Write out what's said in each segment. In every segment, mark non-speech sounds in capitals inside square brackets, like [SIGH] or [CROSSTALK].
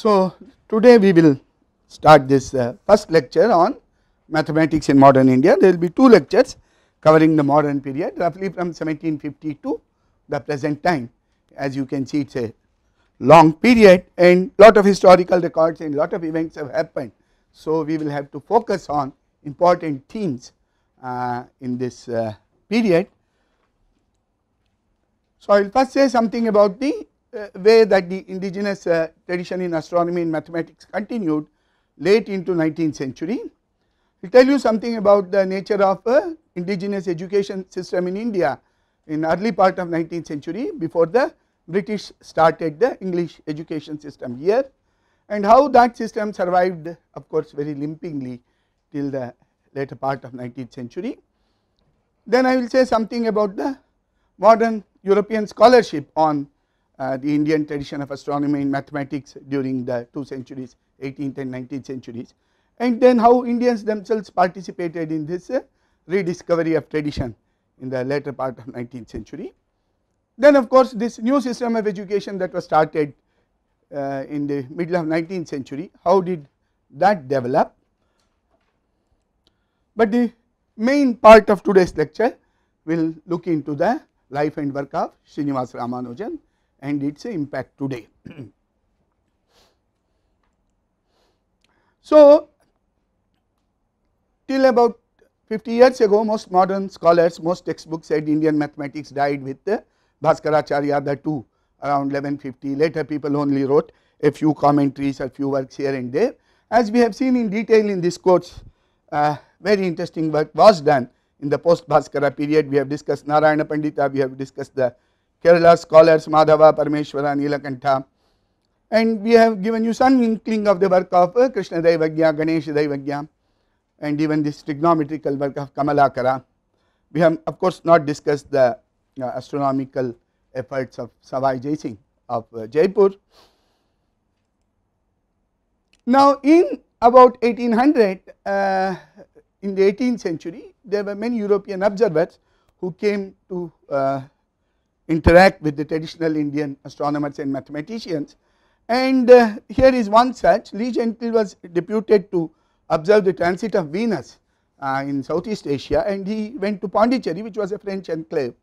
So today we will start this uh, first lecture on mathematics in modern India. There will be two lectures covering the modern period roughly from 1750 to the present time. As you can see it is a long period and lot of historical records and lot of events have happened. So we will have to focus on important themes uh, in this uh, period. So I will first say something about the uh, way that the indigenous uh, tradition in astronomy and mathematics continued late into 19th century. It will tell you something about the nature of uh, indigenous education system in India in early part of 19th century before the British started the English education system here and how that system survived of course very limpingly till the later part of 19th century. Then I will say something about the modern European scholarship on uh, the Indian tradition of astronomy and mathematics during the two centuries 18th and 19th centuries and then how Indians themselves participated in this uh, rediscovery of tradition in the later part of 19th century. Then of course, this new system of education that was started uh, in the middle of 19th century, how did that develop? But the main part of today's lecture will look into the life and work of Srinivas Ramanujan and its impact today. [CLEARS THROAT] so, till about 50 years ago most modern scholars most textbooks said Indian mathematics died with Bhaskara uh, Bhaskaracharya the two around 1150 later people only wrote a few commentaries a few works here and there as we have seen in detail in this course uh, very interesting work was done in the post Bhaskara period we have discussed Narayana Pandita we have discussed the Kerala scholars Madhava, Parameshwara, And we have given you some inkling of the work of uh, Krishna Daivagya, Ganesha Daivagya and even this trigonometrical work of Kamalakara. We have of course not discussed the uh, astronomical efforts of Savai Jai Singh of uh, Jaipur. Now in about 1800, uh, in the 18th century, there were many European observers who came to uh, interact with the traditional Indian astronomers and mathematicians. And uh, here is one such, Lee Gentile was deputed to observe the transit of Venus uh, in Southeast Asia and he went to Pondicherry which was a French enclave.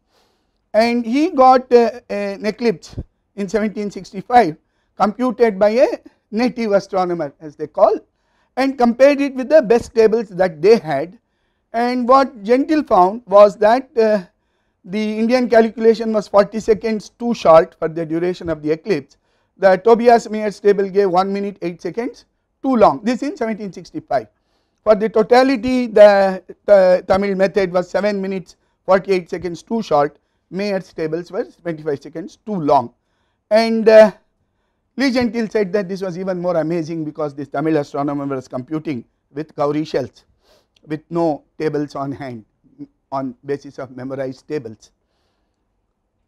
And he got uh, an eclipse in 1765 computed by a native astronomer as they call and compared it with the best tables that they had and what Gentile found was that uh, the Indian calculation was 40 seconds too short for the duration of the eclipse. The Tobias Mayers table gave 1 minute 8 seconds too long this in 1765. For the totality the, Tamil method was 7 minutes 48 seconds too short Mayers tables were 25 seconds too long and uh, Lee Gentile said that this was even more amazing because this Tamil astronomer was computing with Cowrie shells with no tables on hand on basis of memorized tables.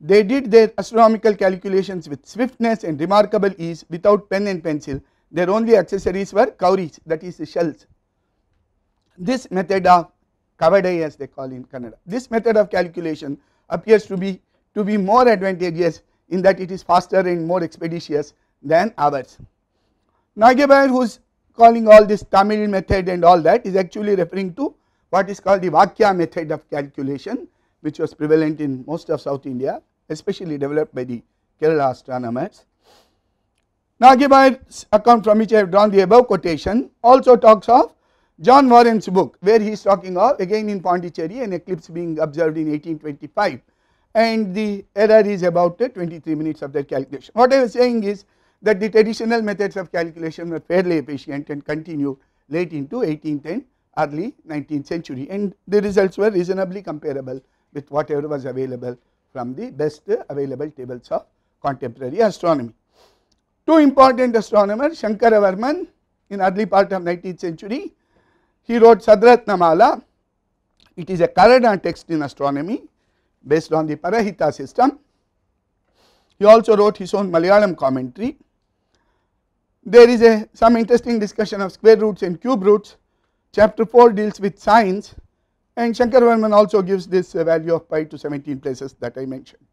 They did their astronomical calculations with swiftness and remarkable ease without pen and pencil. Their only accessories were cowries that is the shells. This method of kavadai as they call in Kannada. This method of calculation appears to be to be more advantageous in that it is faster and more expeditious than ours. Nagebayar who is calling all this Tamil method and all that is actually referring to what is called the Vakya method of calculation which was prevalent in most of South India especially developed by the Kerala astronomers. Nagibay's account from which I have drawn the above quotation also talks of John Warren's book where he is talking of again in Pondicherry an eclipse being observed in 1825 and the error is about uh, 23 minutes of their calculation. What I was saying is that the traditional methods of calculation were fairly efficient and continued late into 1810 early 19th century and the results were reasonably comparable with whatever was available from the best available tables of contemporary astronomy. Two important astronomers Shankaravarman in early part of 19th century he wrote Sadratnamala it is a Karada text in astronomy based on the Parahita system. He also wrote his own Malayalam commentary. There is a some interesting discussion of square roots and cube roots Chapter 4 deals with science, and Shankar Varman also gives this uh, value of pi to 17 places that I mentioned.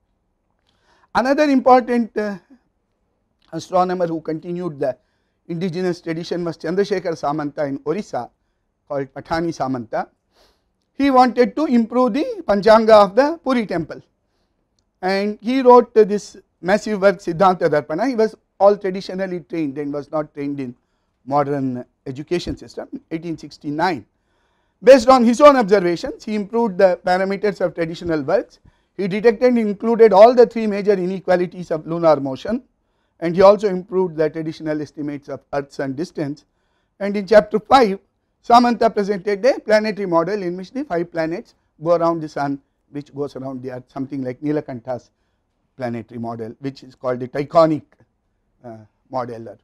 Another important uh, astronomer who continued the indigenous tradition was Chandrasekhar Samanta in Orissa called Pathani Samanta. He wanted to improve the Panchanga of the Puri temple and he wrote this massive work Siddhanta Darpana. He was all traditionally trained and was not trained in modern education system in 1869. Based on his own observations, he improved the parameters of traditional works. He detected and included all the three major inequalities of lunar motion and he also improved the traditional estimates of Earth's and distance. And in chapter 5, Samantha presented a planetary model in which the five planets go around the sun which goes around the earth something like Nilakantha's planetary model which is called the Tychonic uh, model or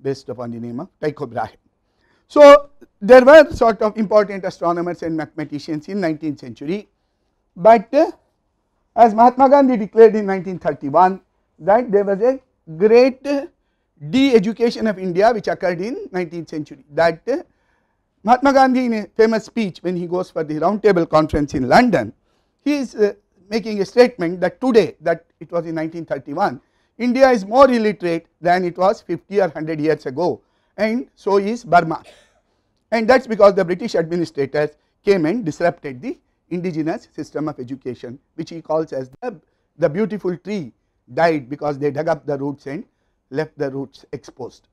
based upon the name of Tycho Brahe. So, there were sort of important astronomers and mathematicians in 19th century, but uh, as Mahatma Gandhi declared in 1931 that there was a great uh, de-education of India which occurred in 19th century that uh, Mahatma Gandhi in a famous speech when he goes for the round table conference in London, he is uh, making a statement that today that it was in 1931 India is more illiterate than it was 50 or 100 years ago and so is Burma and that is because the British administrators came and disrupted the indigenous system of education which he calls as the, the beautiful tree died because they dug up the roots and left the roots exposed.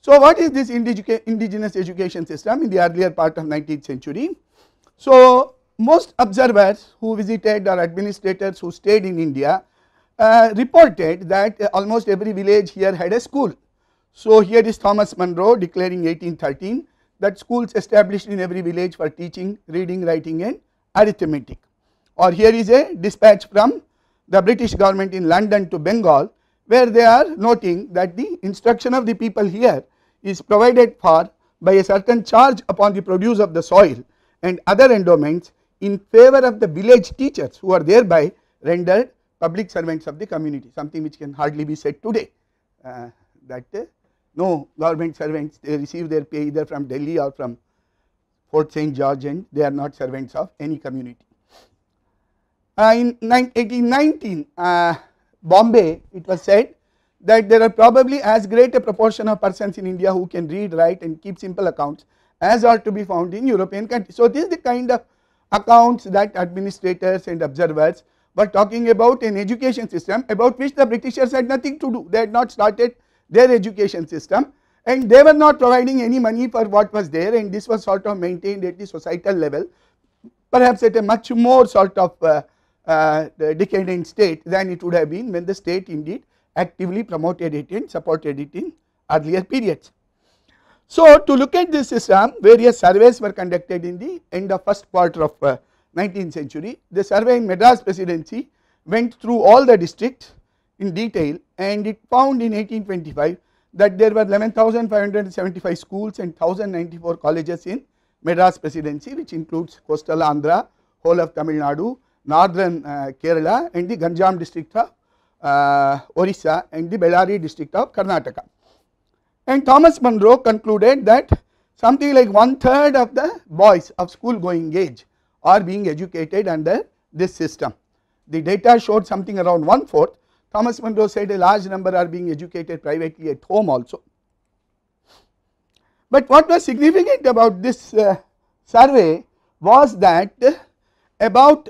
So, what is this indigenous education system in the earlier part of 19th century? So, most observers who visited or administrators who stayed in India uh, reported that uh, almost every village here had a school. So here is Thomas Monroe declaring 1813 that schools established in every village for teaching, reading, writing and arithmetic. Or here is a dispatch from the British government in London to Bengal where they are noting that the instruction of the people here is provided for by a certain charge upon the produce of the soil and other endowments in favor of the village teachers who are thereby rendered public servants of the community something which can hardly be said today uh, that uh, no government servants they receive their pay either from Delhi or from Fort St George and they are not servants of any community. Uh, in 1819 uh, Bombay it was said that there are probably as great a proportion of persons in India who can read, write and keep simple accounts as are to be found in European countries. So, this is the kind of accounts that administrators and observers were talking about an education system about which the Britishers had nothing to do. They had not started their education system and they were not providing any money for what was there and this was sort of maintained at the societal level perhaps at a much more sort of uh, uh, decadent state than it would have been when the state indeed actively promoted it and supported it in earlier periods. So, to look at this system various surveys were conducted in the end of first quarter of uh, 19th century. The surveying Madras presidency went through all the districts in detail and it found in 1825 that there were 11,575 schools and 1094 colleges in Madras presidency which includes coastal Andhra, whole of Tamil Nadu, northern uh, Kerala and the Ganjam district of uh, Orissa and the Bellary district of Karnataka. And Thomas Monroe concluded that something like one third of the boys of school going age are being educated under this system. The data showed something around one fourth. Thomas Munro said a large number are being educated privately at home also. But what was significant about this uh, survey was that about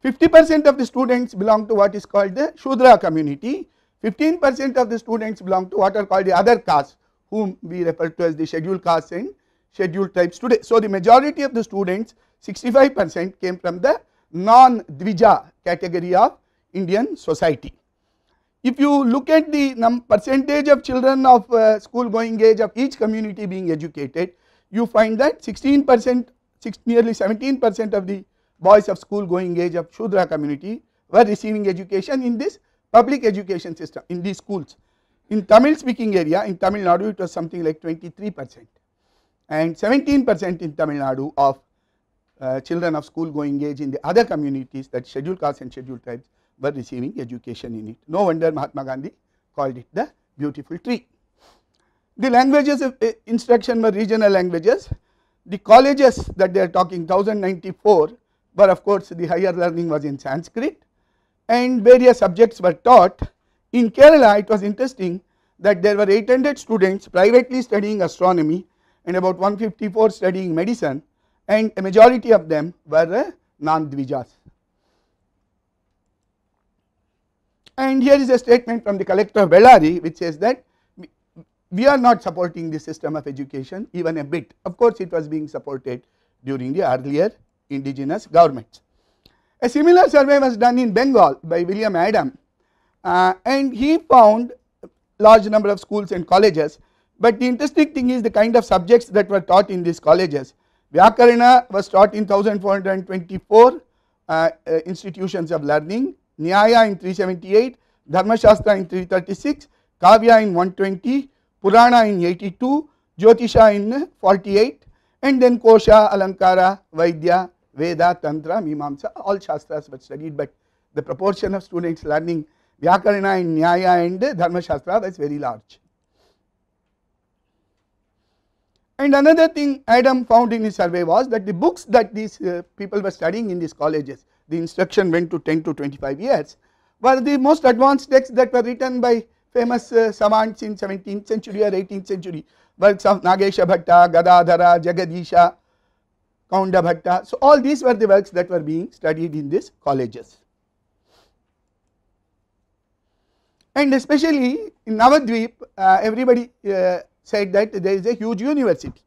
50 percent of the students belong to what is called the Shudra community, 15 percent of the students belong to what are called the other castes whom we refer to as the scheduled castes and scheduled tribes today. So, the majority of the students 65 percent came from the non-Dvija category of Indian society. If you look at the percentage of children of uh, school going age of each community being educated, you find that 16 percent, nearly 17 percent of the boys of school going age of Shudra community were receiving education in this public education system in these schools. In Tamil speaking area, in Tamil Nadu it was something like 23 percent and 17 percent in Tamil Nadu of uh, children of school going age in the other communities that scheduled castes and scheduled tribes were receiving education in it. No wonder Mahatma Gandhi called it the beautiful tree. The languages of uh, instruction were regional languages. The colleges that they are talking 1094 were of course the higher learning was in Sanskrit and various subjects were taught. In Kerala it was interesting that there were 800 students privately studying astronomy and about 154 studying medicine and a majority of them were uh, non-dvijas. And here is a statement from the collector of Bellari which says that we are not supporting the system of education even a bit. Of course, it was being supported during the earlier indigenous governments. A similar survey was done in Bengal by William Adam uh, and he found large number of schools and colleges, but the interesting thing is the kind of subjects that were taught in these colleges Vyakarana was taught in 1424 uh, institutions of learning, Nyaya in 378, Dharma Shastra in 336, Kavya in 120, Purana in 82, Jyotisha in 48 and then Kosha, Alankara, Vaidya, Veda, Tantra, Mimamsa all Shastras were studied but the proportion of students learning Vyakarana and Nyaya and Dharma Shastra was very large. And another thing Adam found in his survey was that the books that these uh, people were studying in these colleges, the instruction went to 10 to 25 years, were the most advanced texts that were written by famous uh, savants in 17th century or 18th century, works of Nagesha Bhatta, Gadadhara, Jagadisha, Kaunda Bhatta. So, all these were the works that were being studied in these colleges. And especially in Navadvip, uh, everybody uh, said that there is a huge university.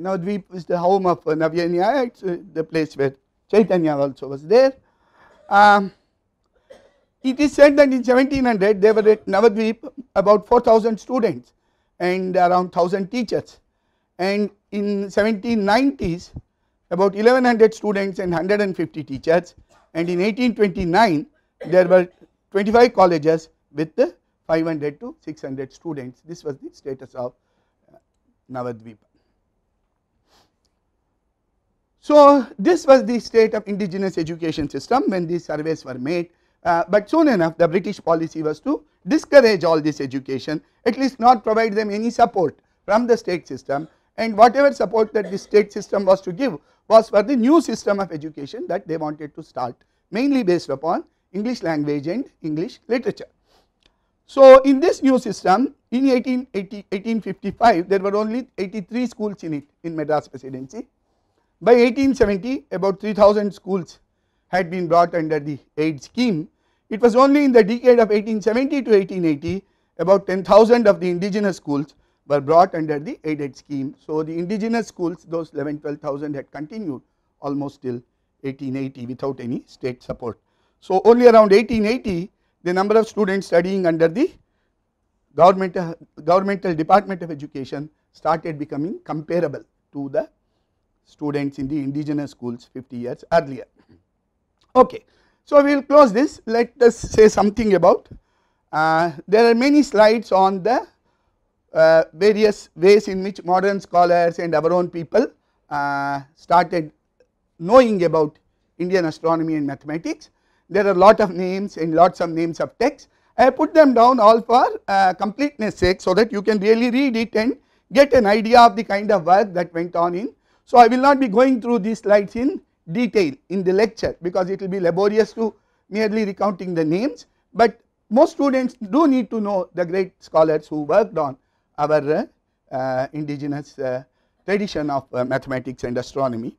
Navadvip is the home of uh, Navyanya, it's uh, the place where Chaitanya also was there. Um, it is said that in 1700 there were at Navadvip about 4000 students and around 1000 teachers and in 1790s about 1100 students and 150 teachers and in 1829 there were 25 colleges with the 500 to 600 students this was the status of uh, Navadvipa. So, this was the state of indigenous education system when these surveys were made, uh, but soon enough the British policy was to discourage all this education at least not provide them any support from the state system and whatever support that the state system was to give was for the new system of education that they wanted to start mainly based upon English language and English literature. So, in this new system in 1880, 1855 there were only 83 schools in it in Madras Presidency. By 1870 about 3000 schools had been brought under the aid scheme. It was only in the decade of 1870 to 1880 about 10,000 of the indigenous schools were brought under the aided scheme. So, the indigenous schools those 11 12,000 had continued almost till 1880 without any state support. So, only around 1880 the number of students studying under the government, governmental department of education started becoming comparable to the students in the indigenous schools 50 years earlier. Okay. So, we will close this let us say something about uh, there are many slides on the uh, various ways in which modern scholars and our own people uh, started knowing about Indian astronomy and mathematics there are lot of names and lots of names of texts. I put them down all for uh, completeness sake so that you can really read it and get an idea of the kind of work that went on in. So, I will not be going through these slides in detail in the lecture because it will be laborious to merely recounting the names, but most students do need to know the great scholars who worked on our uh, uh, indigenous uh, tradition of uh, mathematics and astronomy.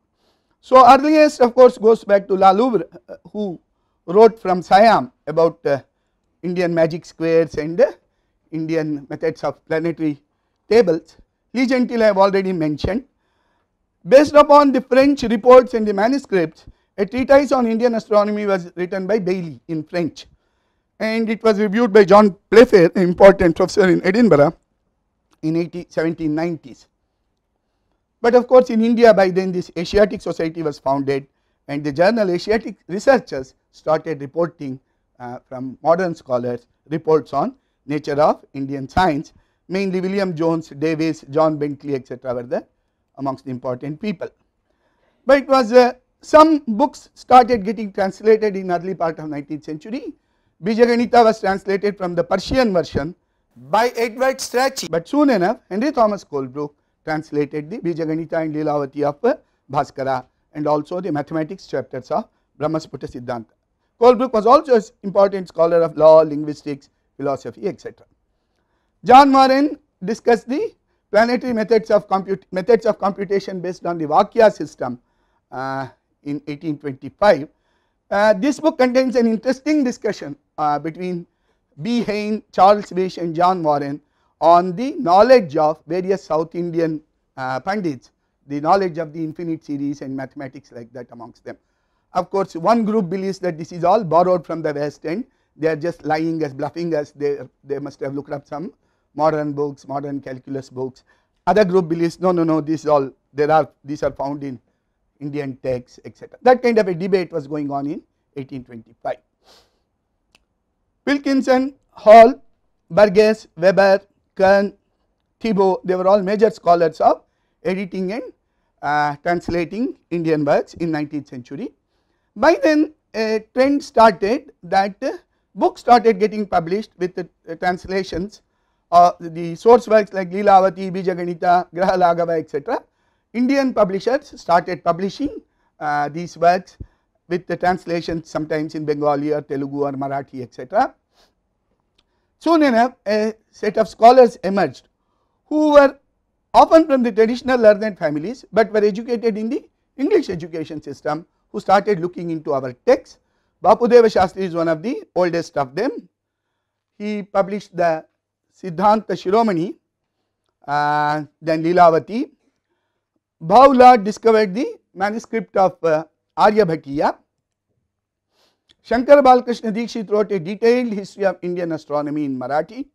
So, earliest of course goes back to La Louvre uh, who wrote from Siam about uh, Indian magic squares and uh, Indian methods of planetary tables. Lee Gentile I have already mentioned. Based upon the French reports and the manuscripts, a treatise on Indian astronomy was written by Bailey in French and it was reviewed by John Playfair, an important professor in Edinburgh in 1790s. But of course, in India by then this Asiatic Society was founded and the journal Asiatic researchers started reporting uh, from modern scholars reports on nature of Indian science mainly William Jones, Davis, John Bentley etc were amongst the important people. But it was uh, some books started getting translated in early part of 19th century. Bijaganita was translated from the Persian version by Edward Strachey, but soon enough Henry Thomas Colebrook translated the Bijaganita and Lilavati of uh, Bhaskara and also the mathematics chapters of Brahmasputra Siddhanta. Colebrook was also an important scholar of law, linguistics, philosophy etc. John Warren discussed the planetary methods of methods of computation based on the Vakya system uh, in 1825. Uh, this book contains an interesting discussion uh, between B. Hain, Charles Wish and John Warren on the knowledge of various South Indian uh, Pandits the knowledge of the infinite series and mathematics like that amongst them. Of course, one group believes that this is all borrowed from the west and they are just lying as bluffing as they, they must have looked up some modern books, modern calculus books. Other group believes no, no, no, these all there are these are found in Indian texts, etc. That kind of a debate was going on in 1825. Wilkinson, Hall, Burgess, Weber, Kern, Thibault, they were all major scholars of editing and uh, translating Indian works in 19th century. By then a trend started that uh, books started getting published with the uh, translations uh, the source works like Leelavati, Bijaganita, Grahalagava etc. Indian publishers started publishing uh, these works with the translations sometimes in Bengali or Telugu or Marathi etc. Soon enough a set of scholars emerged who were often from the traditional learned families but were educated in the English education system who started looking into our texts. Bapudeva Shastri is one of the oldest of them. He published the Siddhanta Shiromani, uh, then Lilavati. Bhavla discovered the manuscript of uh, Aryabhatiya. Shankar Balkrishna Dikshit wrote a detailed history of Indian astronomy in Marathi,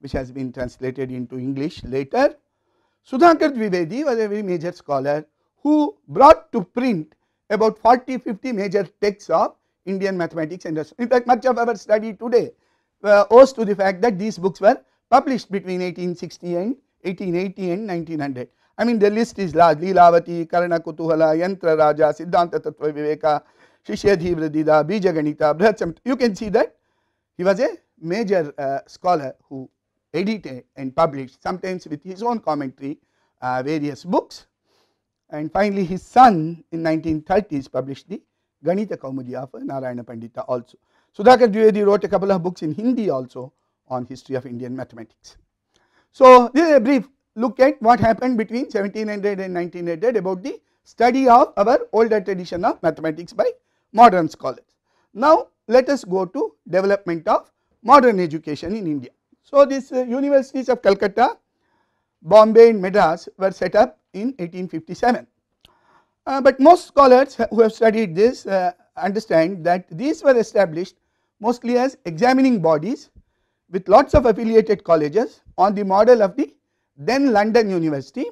which has been translated into English later. Sudhakar Dwivedi was a very major scholar who brought to print about 40-50 major texts of Indian mathematics and in fact much of our study today uh, owes to the fact that these books were published between 1860 and 1880 and 1900. I mean the list is large Lilavati, Karana Kutuhala, Yantra Raja, Siddhanta Tattva Viveka, Shishadhi Vridida, Bija Ganita, You can see that he was a major uh, scholar who edited and published sometimes with his own commentary uh, various books and finally his son in 1930s published the Ganita Kaumudi of Narayana Pandita also. Sudhakar Dwivedi wrote a couple of books in Hindi also on history of Indian mathematics. So this is a brief look at what happened between 1700 and 1900 about the study of our older tradition of mathematics by modern scholars. Now let us go to development of modern education in India. So, these uh, universities of Calcutta, Bombay and Madras were set up in 1857. Uh, but most scholars who have studied this uh, understand that these were established mostly as examining bodies with lots of affiliated colleges on the model of the then London University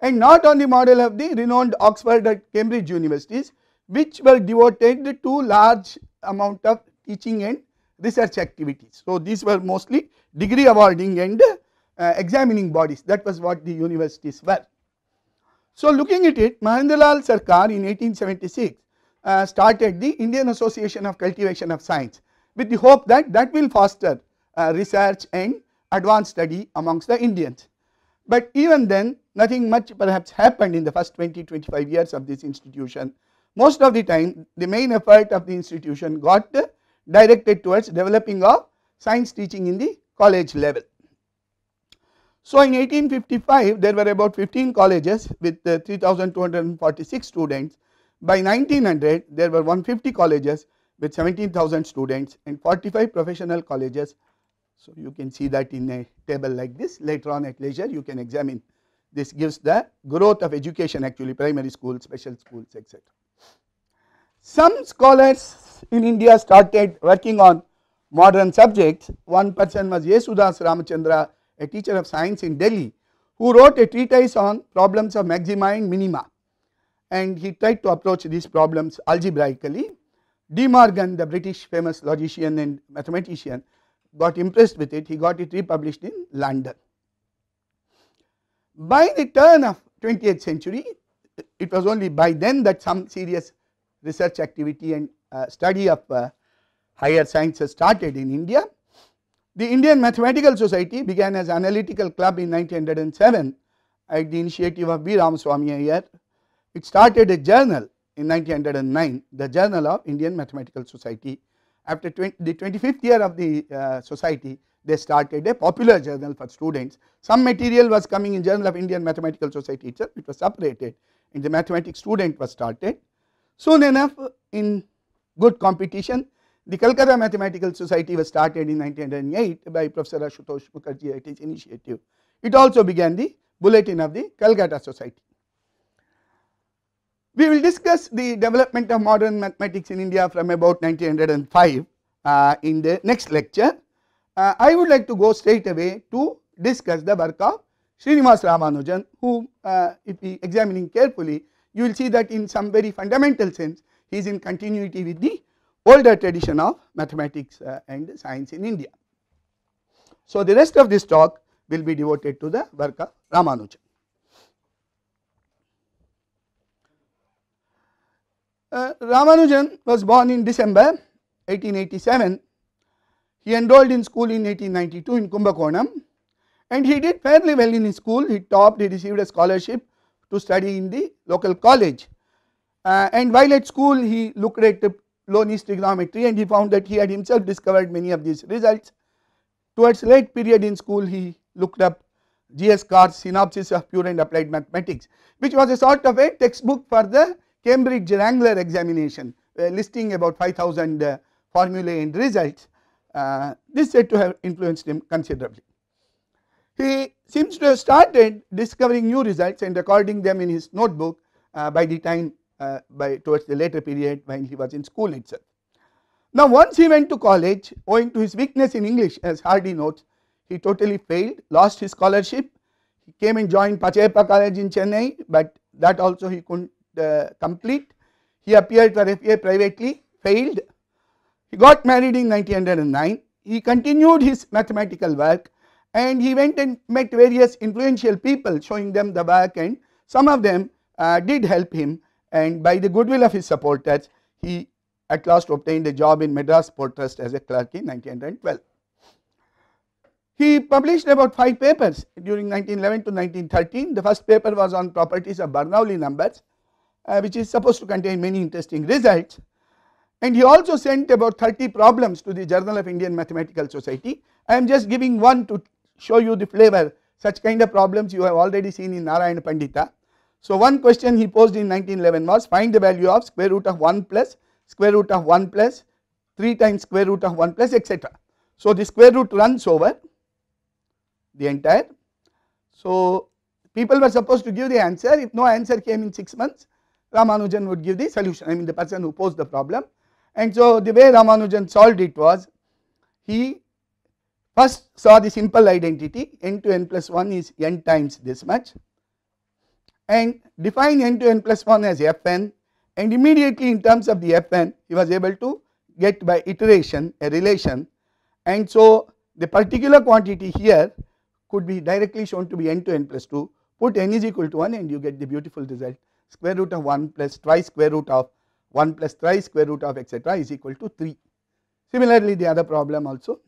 and not on the model of the renowned Oxford or Cambridge universities which were devoted to large amount of teaching and research activities. So, these were mostly degree awarding and uh, examining bodies that was what the universities were. So, looking at it Mahendralal Sarkar in 1876 uh, started the Indian Association of Cultivation of Science with the hope that that will foster uh, research and advanced study amongst the Indians. But even then nothing much perhaps happened in the first 20-25 years of this institution. Most of the time the main effort of the institution got uh, directed towards developing of science teaching in the college level. So, in 1855 there were about 15 colleges with uh, 3246 students. By 1900 there were 150 colleges with 17,000 students and 45 professional colleges. So, you can see that in a table like this later on at leisure you can examine this gives the growth of education actually primary schools, special schools etc. Some scholars in India started working on modern subjects. One person was Yesudas Ramachandra, a teacher of science in Delhi, who wrote a treatise on problems of maxima and minima and he tried to approach these problems algebraically. De Morgan, the British famous logician and mathematician got impressed with it, he got it republished in London. By the turn of 20th century, it was only by then that some serious research activity and uh, study of uh, higher sciences started in India. The Indian Mathematical Society began as analytical club in 1907 at the initiative of B. Ramaswamy Iyer. It started a journal in 1909, the Journal of Indian Mathematical Society. After 20, the 25th year of the uh, society, they started a popular journal for students. Some material was coming in Journal of Indian Mathematical Society itself, it was separated and the mathematics student was started. Soon enough in good competition. The Calcutta Mathematical Society was started in 1908 by Professor Ashutosh Mukherjee at his initiative. It also began the bulletin of the Calcutta Society. We will discuss the development of modern mathematics in India from about 1905 uh, in the next lecture. Uh, I would like to go straight away to discuss the work of Srinivas Ramanujan who uh, if we examining carefully you will see that in some very fundamental sense he is in continuity with the older tradition of mathematics uh, and science in India. So, the rest of this talk will be devoted to the work of Ramanujan. Uh, Ramanujan was born in December 1887. He enrolled in school in 1892 in Kumbakonam and he did fairly well in his school. He topped, he received a scholarship to study in the local college. Uh, and while at school he looked at Loney's trigonometry and he found that he had himself discovered many of these results. Towards late period in school he looked up G.S. Carr's Synopsis of Pure and Applied Mathematics which was a sort of a textbook for the Cambridge Wrangler examination uh, listing about 5000 uh, formulae and results. Uh, this said to have influenced him considerably. He seems to have started discovering new results and recording them in his notebook uh, by the time uh, by towards the later period when he was in school itself. Now once he went to college owing to his weakness in English as Hardy notes he totally failed lost his scholarship he came and joined Pachepa college in Chennai but that also he could not uh, complete. He appeared for FA privately failed he got married in 1909 he continued his mathematical work and he went and met various influential people showing them the work and some of them uh, did help him and by the goodwill of his supporters, he at last obtained a job in Madras Port Trust as a clerk in 1912. He published about five papers during 1911 to 1913. The first paper was on properties of Bernoulli numbers, uh, which is supposed to contain many interesting results. And he also sent about 30 problems to the Journal of Indian Mathematical Society. I am just giving one to show you the flavor. Such kind of problems you have already seen in Narayana Pandita. So one question he posed in 1911 was find the value of square root of 1 plus square root of 1 plus 3 times square root of 1 plus etc. So the square root runs over the entire. So people were supposed to give the answer if no answer came in 6 months Ramanujan would give the solution I mean the person who posed the problem and so the way Ramanujan solved it was he first saw the simple identity n to n plus 1 is n times this much and define n to n plus 1 as fn and immediately in terms of the fn he was able to get by iteration a relation and so the particular quantity here could be directly shown to be n to n plus 2 put n is equal to 1 and you get the beautiful result square root of 1 plus twice square root of 1 plus thrice square root of etc is equal to 3. Similarly, the other problem also.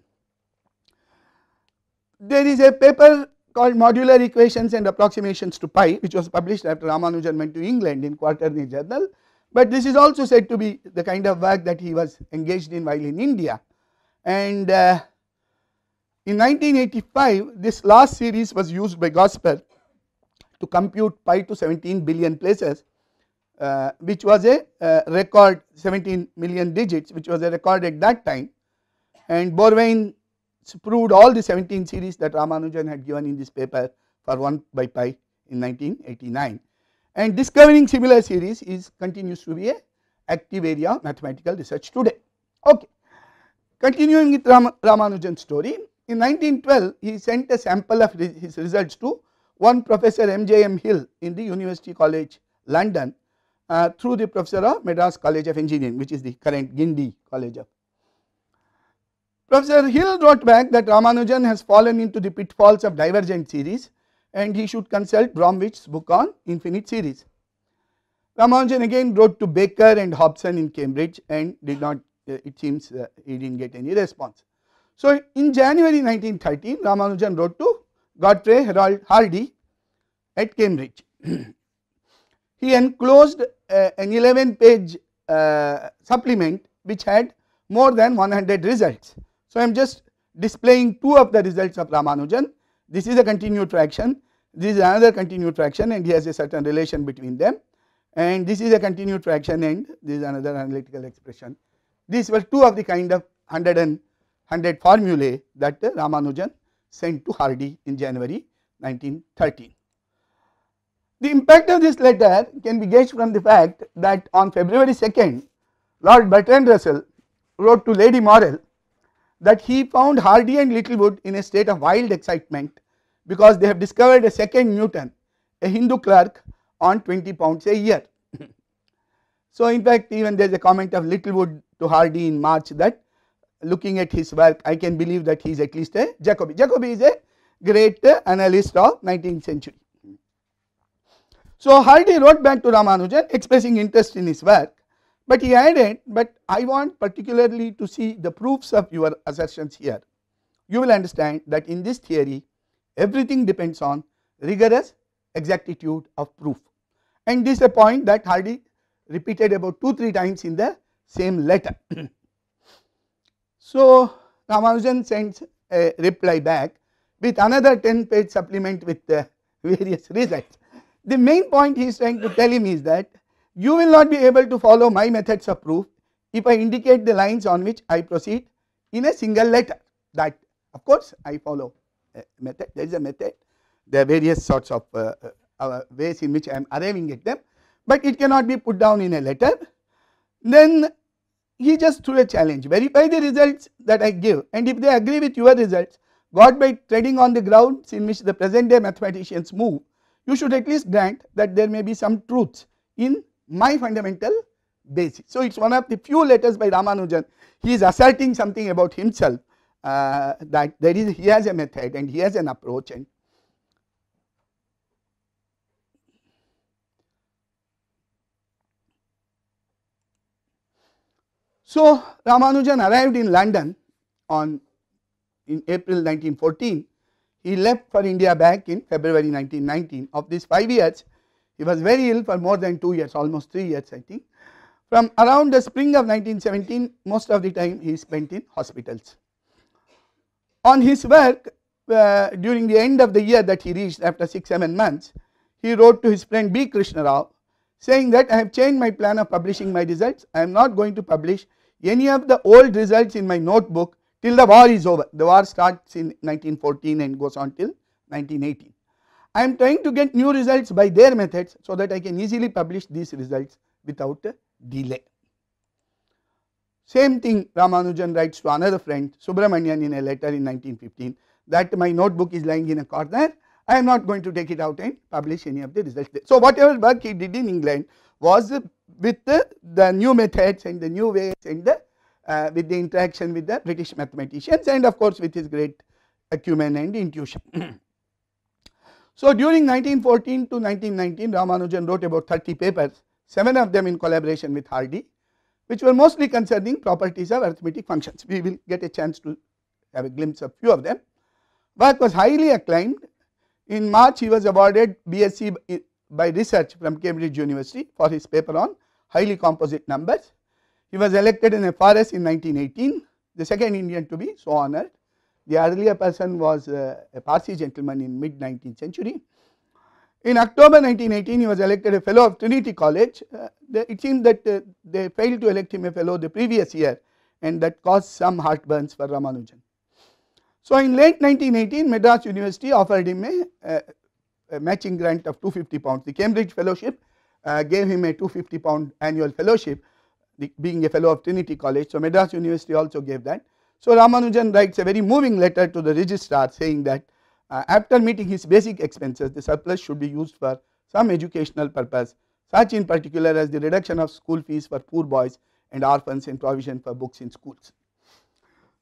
There is a paper called Modular Equations and Approximations to Pi which was published after Ramanujan went to England in Quaternary Journal. But this is also said to be the kind of work that he was engaged in while in India. And uh, in 1985 this last series was used by Gosper to compute pi to 17 billion places uh, which was a uh, record 17 million digits which was a record at that time and Borwein proved all the 17 series that Ramanujan had given in this paper for 1 by pi in 1989. And discovering similar series is continues to be a active area of mathematical research today. Okay. Continuing with Ram Ramanujan's story, in 1912 he sent a sample of his results to one professor M.J.M. Hill in the University College London uh, through the professor of Madras College of Engineering which is the current Gindi College of Professor Hill wrote back that Ramanujan has fallen into the pitfalls of divergent series and he should consult Bromwich's book on infinite series. Ramanujan again wrote to Baker and Hobson in Cambridge and did not uh, it seems uh, he did not get any response. So, in January 1913 Ramanujan wrote to Godfrey Harold Hardy at Cambridge. [CLEARS THROAT] he enclosed uh, an 11 page uh, supplement which had more than 100 results. So, I am just displaying two of the results of Ramanujan. This is a continued fraction, this is another continued fraction and he has a certain relation between them and this is a continued fraction and this is another analytical expression. These were two of the kind of 100 and 100 formulae that Ramanujan sent to Hardy in January 1913. The impact of this letter can be gauged from the fact that on February 2nd, Lord Bertrand Russell wrote to Lady Morrell that he found Hardy and Littlewood in a state of wild excitement because they have discovered a second Newton, a Hindu clerk on 20 pounds a year. [CLEARS THROAT] so, in fact, even there is a comment of Littlewood to Hardy in March that looking at his work, I can believe that he is at least a Jacobi. Jacobi is a great analyst of 19th century. So, Hardy wrote back to Ramanujan expressing interest in his work but he added, but I want particularly to see the proofs of your assertions here. You will understand that in this theory, everything depends on rigorous exactitude of proof. And this is a point that Hardy repeated about 2-3 times in the same letter. [CLEARS THROAT] so, Ramanujan sends a reply back with another 10 page supplement with [LAUGHS] various results. The main point he is trying to tell him is that you will not be able to follow my methods of proof if I indicate the lines on which I proceed in a single letter that of course I follow a method there is a method there are various sorts of uh, uh, ways in which I am arriving at them but it cannot be put down in a letter then he just threw a challenge verify the results that I give and if they agree with your results got by treading on the grounds in which the present day mathematicians move you should at least grant that there may be some truth in my fundamental basis. So, it is one of the few letters by Ramanujan, he is asserting something about himself uh, that there is he has a method and he has an approach and So, Ramanujan arrived in London on in April 1914, he left for India back in February 1919. Of these 5 years, he was very ill for more than 2 years almost 3 years I think. From around the spring of 1917 most of the time he spent in hospitals. On his work uh, during the end of the year that he reached after 6-7 months he wrote to his friend B. Krishna Rao saying that I have changed my plan of publishing my results. I am not going to publish any of the old results in my notebook till the war is over. The war starts in 1914 and goes on till 1918. I am trying to get new results by their methods so that I can easily publish these results without delay. Same thing Ramanujan writes to another friend Subramanian in a letter in 1915 that my notebook is lying in a corner, I am not going to take it out and publish any of the results. So, whatever work he did in England was with the, the new methods and the new ways and the uh, with the interaction with the British mathematicians and of course with his great acumen and intuition. [CLEARS THROAT] So during 1914 to 1919 Ramanujan wrote about 30 papers, 7 of them in collaboration with Hardy which were mostly concerning properties of arithmetic functions. We will get a chance to have a glimpse of few of them. Work was highly acclaimed. In March he was awarded BSc by research from Cambridge University for his paper on highly composite numbers. He was elected in FRS in 1918, the second Indian to be so honored. The earlier person was uh, a Parsi gentleman in mid 19th century. In October 1918, he was elected a fellow of Trinity College. Uh, the, it seemed that uh, they failed to elect him a fellow the previous year and that caused some heartburns for Ramanujan. So, in late 1918, Madras University offered him a, a matching grant of 250 pounds. The Cambridge Fellowship uh, gave him a 250 pound annual fellowship, the, being a fellow of Trinity College. So, Madras University also gave that so Ramanujan writes a very moving letter to the registrar saying that uh, after meeting his basic expenses the surplus should be used for some educational purpose such in particular as the reduction of school fees for poor boys and orphans and provision for books in schools.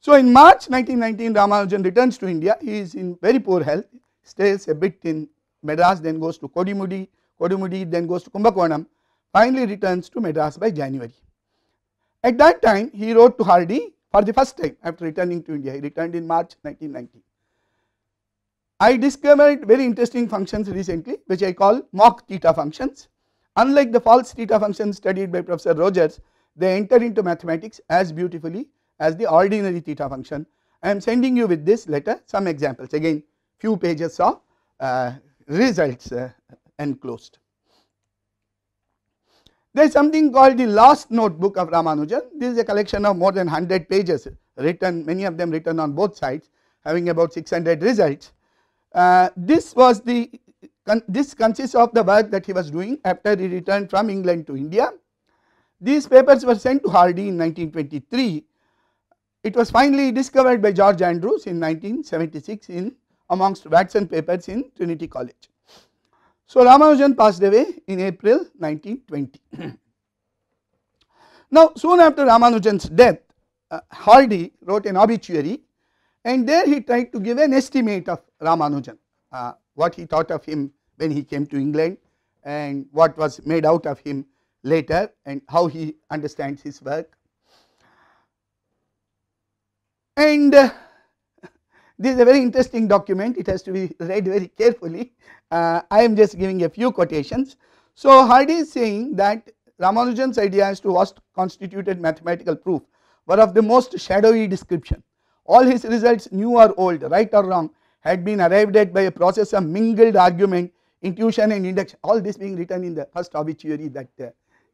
So in March 1919 Ramanujan returns to India he is in very poor health stays a bit in Madras then goes to Kodimudi, Kodimudi then goes to Kumbakonam finally returns to Madras by January. At that time he wrote to Hardy for the first time after returning to India. I returned in March 1990. I discovered very interesting functions recently which I call mock theta functions. Unlike the false theta functions studied by Professor Rogers, they enter into mathematics as beautifully as the ordinary theta function. I am sending you with this letter some examples again few pages of uh, results uh, enclosed. There is something called the last notebook of Ramanujan. This is a collection of more than 100 pages written, many of them written on both sides having about 600 results. Uh, this was the, con this consists of the work that he was doing after he returned from England to India. These papers were sent to Hardy in 1923. It was finally discovered by George Andrews in 1976 in amongst Watson papers in Trinity College. So, Ramanujan passed away in April 1920. [CLEARS THROAT] now, soon after Ramanujan's death, uh, Hardy wrote an obituary and there he tried to give an estimate of Ramanujan, uh, what he thought of him when he came to England and what was made out of him later and how he understands his work. And uh, this is a very interesting document, it has to be read very carefully. Uh, I am just giving a few quotations. So, Hardy is saying that Ramanujan's idea as to what constituted mathematical proof were of the most shadowy description. All his results, new or old, right or wrong, had been arrived at by a process of mingled argument, intuition and induction, all this being written in the first obituary that uh,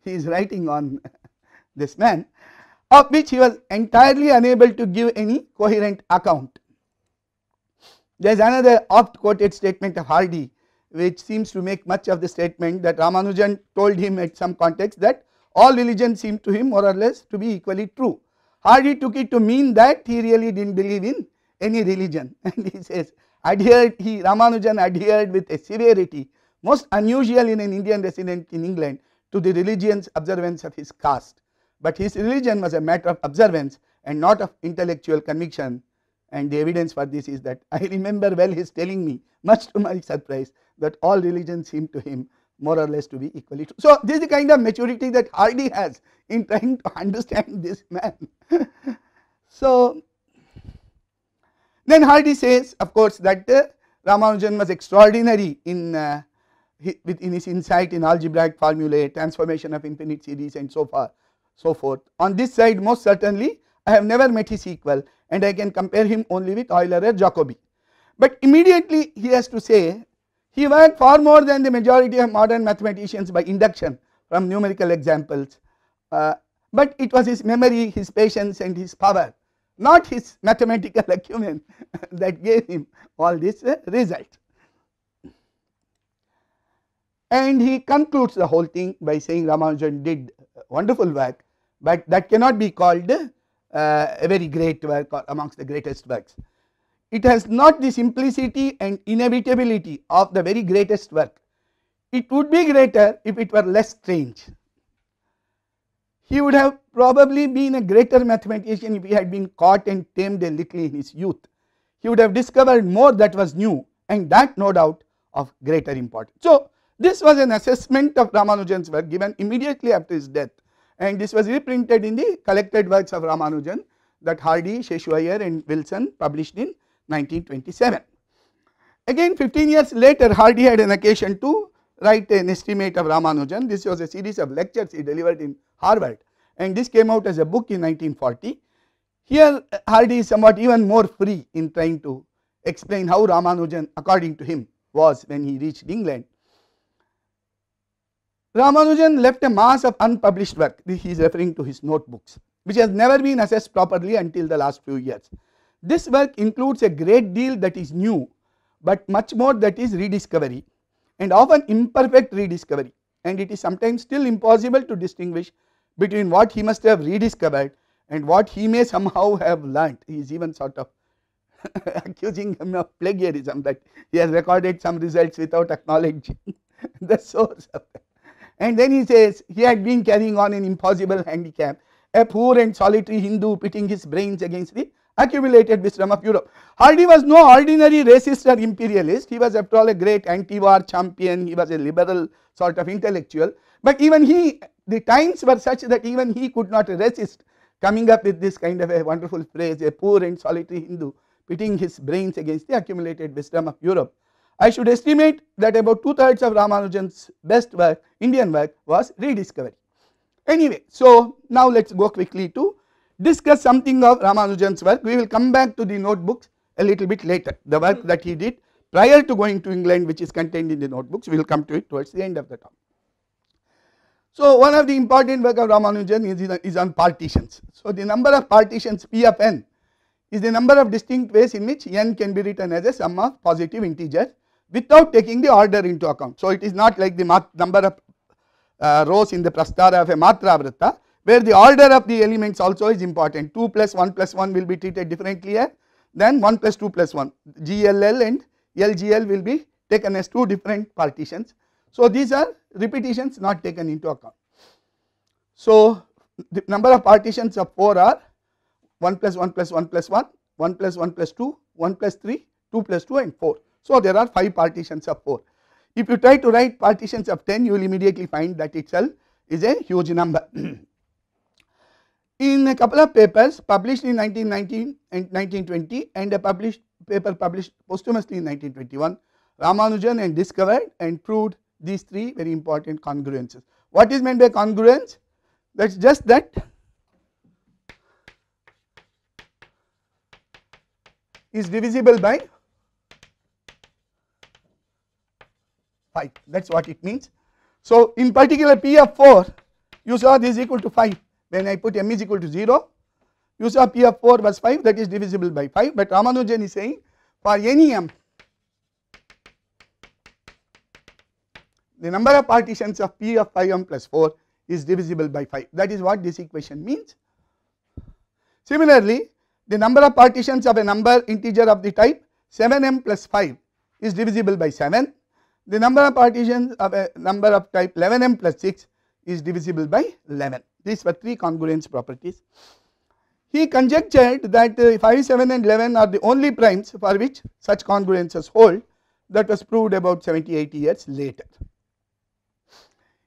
he is writing on [LAUGHS] this man, of which he was entirely unable to give any coherent account. There is another oft quoted statement of Hardy which seems to make much of the statement that Ramanujan told him at some context that all religions seem to him more or less to be equally true. Hardy took it to mean that he really did not believe in any religion [LAUGHS] and he says adhered he Ramanujan adhered with a severity most unusual in an Indian resident in England to the religious observance of his caste. But his religion was a matter of observance and not of intellectual conviction and the evidence for this is that [LAUGHS] I remember well his telling me, much to my surprise, that all religions seem to him more or less to be equally true. So, this is the kind of maturity that Hardy has in trying to [LAUGHS] understand this man. [LAUGHS] so, then Hardy says, of course, that uh, Ramanujan was extraordinary in uh, in his insight in algebraic formulae, transformation of infinite series and so far so forth. On this side most certainly I have never met his equal and I can compare him only with Euler or Jacobi. But immediately he has to say he worked far more than the majority of modern mathematicians by induction from numerical examples, uh, but it was his memory, his patience and his power not his [LAUGHS] mathematical acumen [LAUGHS] that gave him all this uh, result. And he concludes the whole thing by saying Ramanujan did uh, wonderful work, but that cannot be called uh, uh, a very great work or amongst the greatest works. It has not the simplicity and inevitability of the very greatest work. It would be greater if it were less strange. He would have probably been a greater mathematician if he had been caught and tamed a little in his youth. He would have discovered more that was new and that no doubt of greater importance. So, this was an assessment of Ramanujan's work given immediately after his death and this was reprinted in the collected works of Ramanujan that Hardy, Sheshwaier and Wilson published in 1927. Again 15 years later Hardy had an occasion to write an estimate of Ramanujan. This was a series of lectures he delivered in Harvard and this came out as a book in 1940. Here Hardy is somewhat even more free in trying to explain how Ramanujan according to him was when he reached England Ramanujan left a mass of unpublished work, he is referring to his notebooks, which has never been assessed properly until the last few years. This work includes a great deal that is new, but much more that is rediscovery and often imperfect rediscovery and it is sometimes still impossible to distinguish between what he must have rediscovered and what he may somehow have learnt. He is even sort of [LAUGHS] accusing him of plagiarism that he has recorded some results without acknowledging [LAUGHS] the source of it. And then he says, he had been carrying on an impossible handicap, a poor and solitary Hindu pitting his brains against the accumulated wisdom of Europe. Hardy was no ordinary racist or imperialist, he was after all a great anti-war champion, he was a liberal sort of intellectual, but even he, the times were such that even he could not resist coming up with this kind of a wonderful phrase, a poor and solitary Hindu pitting his brains against the accumulated wisdom of Europe. I should estimate that about two thirds of Ramanujan's best work, Indian work was rediscovery. Anyway, so now let us go quickly to discuss something of Ramanujan's work. We will come back to the notebooks a little bit later, the work hmm. that he did prior to going to England which is contained in the notebooks, we will come to it towards the end of the talk. So one of the important work of Ramanujan is, is on partitions. So the number of partitions P of n is the number of distinct ways in which n can be written as a sum of positive integers without taking the order into account. So, it is not like the number of uh, rows in the prastara of a matra vritta where the order of the elements also is important 2 plus 1 plus 1 will be treated differently here then 1 plus 2 plus 1 GLL and LGL will be taken as two different partitions. So, these are repetitions not taken into account. So, the number of partitions of 4 are 1 plus 1 plus 1 plus 1, 1 plus 1 plus 2, 1 plus 3, 2 plus 2 and 4. So there are 5 partitions of 4. If you try to write partitions of 10 you will immediately find that itself is a huge number. [CLEARS THROAT] in a couple of papers published in 1919 and 1920 and a published paper published posthumously in 1921 Ramanujan and discovered and proved these three very important congruences. What is meant by congruence? That is just that is divisible by 5 that is what it means. So in particular P of 4 you saw this is equal to 5 when I put m is equal to 0 you saw P of 4 was 5 that is divisible by 5 but Ramanujan is saying for any m the number of partitions of P of 5m plus 4 is divisible by 5 that is what this equation means. Similarly the number of partitions of a number integer of the type 7m plus 5 is divisible by 7 the number of partitions of a number of type 11m plus 6 is divisible by 11. These were three congruence properties. He conjectured that uh, 5, 7 and 11 are the only primes for which such congruences hold that was proved about 70-80 years later.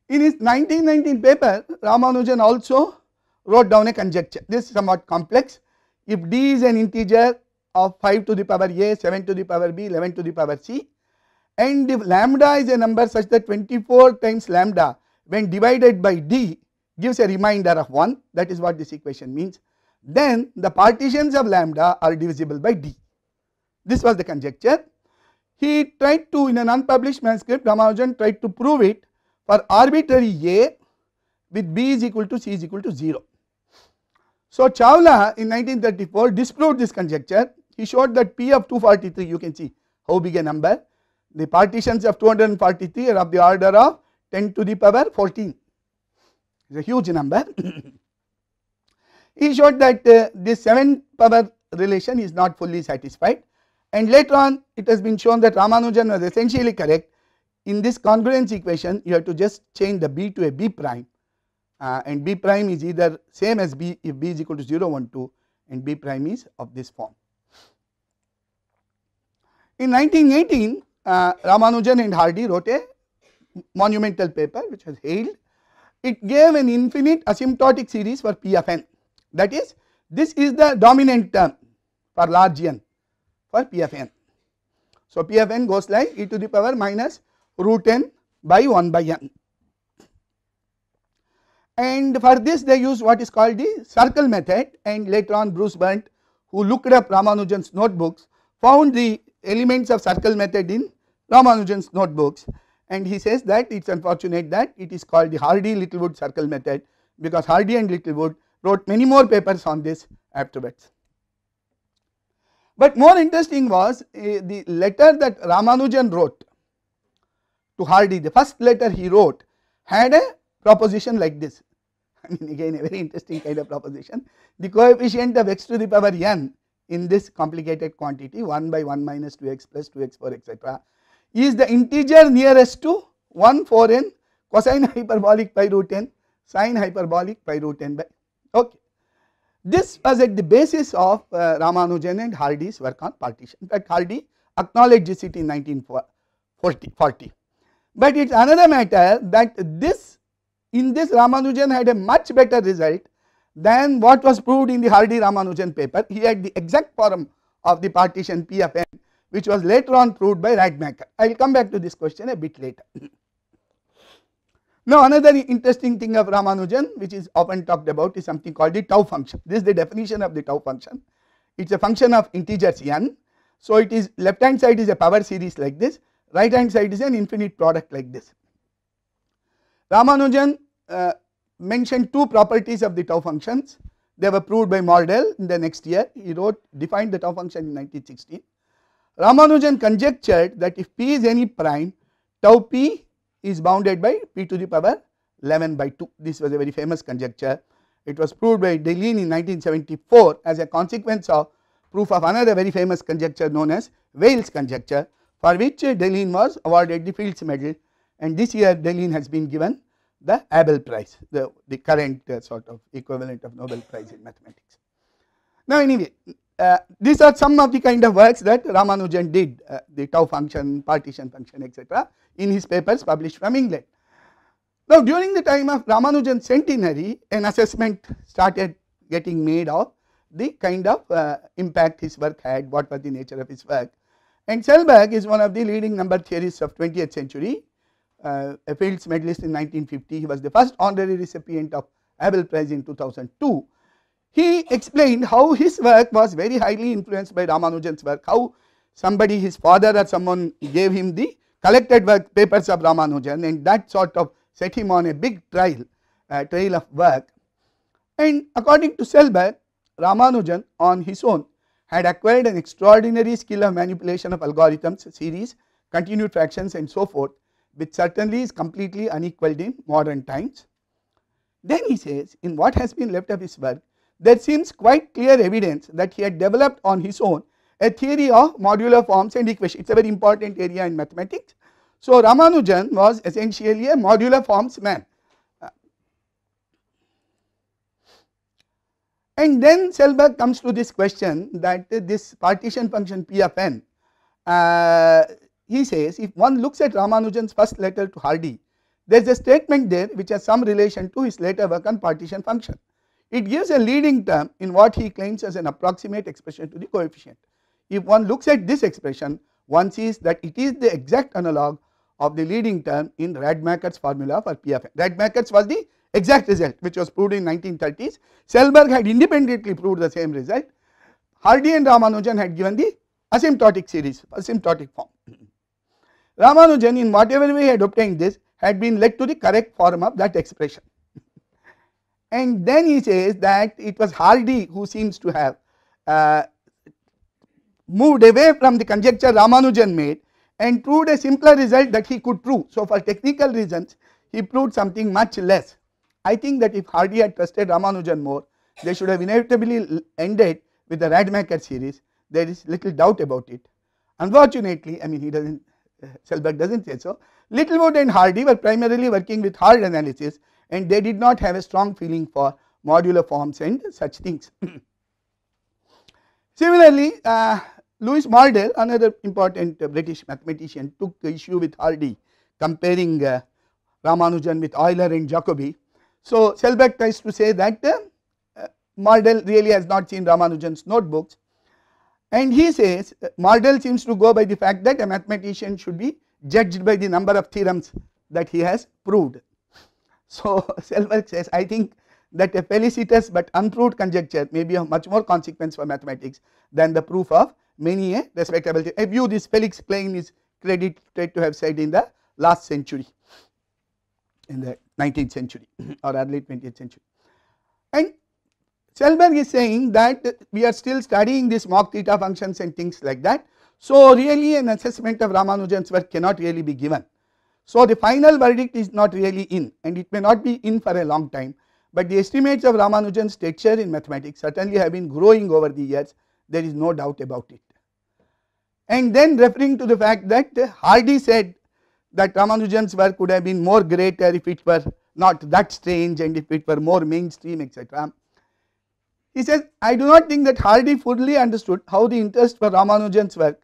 In his 1919 paper, Ramanujan also wrote down a conjecture. This is somewhat complex. If d is an integer of 5 to the power a, 7 to the power b, 11 to the power c, and if lambda is a number such that 24 times lambda when divided by d gives a remainder of 1 that is what this equation means then the partitions of lambda are divisible by d. This was the conjecture. He tried to in an unpublished manuscript Ramanujan tried to prove it for arbitrary a with b is equal to c is equal to 0. So Chawla in 1934 disproved this conjecture he showed that p of 243 you can see how big a number the partitions of 243 are of the order of 10 to the power 14 is a huge number. he showed that uh, this 7 power relation is not fully satisfied and later on it has been shown that Ramanujan was essentially correct. In this congruence equation you have to just change the b to a b prime uh, and b prime is either same as b if b is equal to 0 1 2 and b prime is of this form. In 1918 uh, Ramanujan and Hardy wrote a monumental paper which was hailed. It gave an infinite asymptotic series for P of n that is this is the dominant term for large n for P of n. So, P of n goes like e to the power minus root n by 1 by n and for this they use what is called the circle method and later on Bruce Berndt who looked up Ramanujan's notebooks found the elements of circle method in Ramanujan's notebooks and he says that it is unfortunate that it is called the Hardy Littlewood circle method because Hardy and Littlewood wrote many more papers on this afterwards. But more interesting was uh, the letter that Ramanujan wrote to Hardy, the first letter he wrote had a proposition like this. [LAUGHS] I mean again a very interesting kind of proposition. The coefficient of x to the power n in this complicated quantity 1 by 1 minus 2x plus 2x 4 etc. is the integer nearest to 1 4 n cosine hyperbolic pi root n sine hyperbolic pi root n by okay. This was at the basis of uh, Ramanujan and Hardy's work on partition. In fact, Hardy acknowledged this in 1940. But it is another matter that this in this Ramanujan had a much better result than what was proved in the Hardy Ramanujan paper. He had the exact form of the partition P of n which was later on proved by Rademacher. I will come back to this question a bit later. now another interesting thing of Ramanujan which is often talked about is something called the tau function. This is the definition of the tau function. It is a function of integers n. So it is left hand side is a power series like this, right hand side is an infinite product like this. Ramanujan uh, mentioned two properties of the tau functions. They were proved by Mordell in the next year. He wrote defined the tau function in 1916. Ramanujan conjectured that if p is any prime, tau p is bounded by p to the power 11 by 2. This was a very famous conjecture. It was proved by Delisle in 1974 as a consequence of proof of another very famous conjecture known as Wales conjecture for which Delisle was awarded the Fields medal and this year Delisle has been given the Abel Prize, the, the current uh, sort of equivalent of Nobel Prize in mathematics. Now anyway, uh, these are some of the kind of works that Ramanujan did, uh, the tau function, partition function etc. in his papers published from England. Now during the time of Ramanujan centenary, an assessment started getting made of the kind of uh, impact his work had, what was the nature of his work. And Selberg is one of the leading number theorists of 20th century uh, a Fields medalist in 1950. He was the first honorary recipient of Abel Prize in 2002. He explained how his work was very highly influenced by Ramanujan's work, how somebody his father or someone gave him the collected work papers of Ramanujan and that sort of set him on a big trail, uh, trail of work. And according to Selberg, Ramanujan on his own had acquired an extraordinary skill of manipulation of algorithms, series, continued fractions and so forth which certainly is completely unequaled in modern times. Then he says in what has been left of his work there seems quite clear evidence that he had developed on his own a theory of modular forms and equations. It is a very important area in mathematics. So, Ramanujan was essentially a modular forms man. And then Selberg comes to this question that this partition function P of n uh, he says if one looks at Ramanujan's first letter to Hardy, there is a statement there which has some relation to his later work on partition function. It gives a leading term in what he claims as an approximate expression to the coefficient. If one looks at this expression, one sees that it is the exact analogue of the leading term in Radmacher's formula for PFN. Radmacher's was the exact result which was proved in 1930s. Selberg had independently proved the same result. Hardy and Ramanujan had given the asymptotic series, asymptotic form. Ramanujan in whatever way he had obtained this had been led to the correct form of that expression. [LAUGHS] and then he says that it was Hardy who seems to have uh, moved away from the conjecture Ramanujan made and proved a simpler result that he could prove. So, for technical reasons he proved something much less. I think that if Hardy had trusted Ramanujan more they should have inevitably ended with the Radmacher series there is little doubt about it. Unfortunately, I mean he does not [LAUGHS] Selberg does not say so. Littlewood and Hardy were primarily working with hard analysis and they did not have a strong feeling for modular forms and such things. [CLEARS THROAT] Similarly, uh, Louis Mordell, another important uh, British mathematician took issue with Hardy comparing uh, Ramanujan with Euler and Jacobi. So, Selberg tries to say that uh, Mordell really has not seen Ramanujan's notebooks and he says uh, "Model seems to go by the fact that a mathematician should be judged by the number of theorems that he has proved. So, [LAUGHS] Selberg says I think that a felicitous but unproved conjecture may be of much more consequence for mathematics than the proof of many a respectable theory. view this Felix Klein is credited to have said in the last century, in the 19th century [CLEARS THROAT] or early 20th century. And Selberg is saying that we are still studying these mock theta functions and things like that. So, really an assessment of Ramanujan's work cannot really be given. So, the final verdict is not really in and it may not be in for a long time, but the estimates of Ramanujan's texture in mathematics certainly have been growing over the years, there is no doubt about it. And then referring to the fact that Hardy said that Ramanujan's work would have been more greater if it were not that strange and if it were more mainstream etc. He says, I do not think that Hardy fully understood how the interest for Ramanujan's work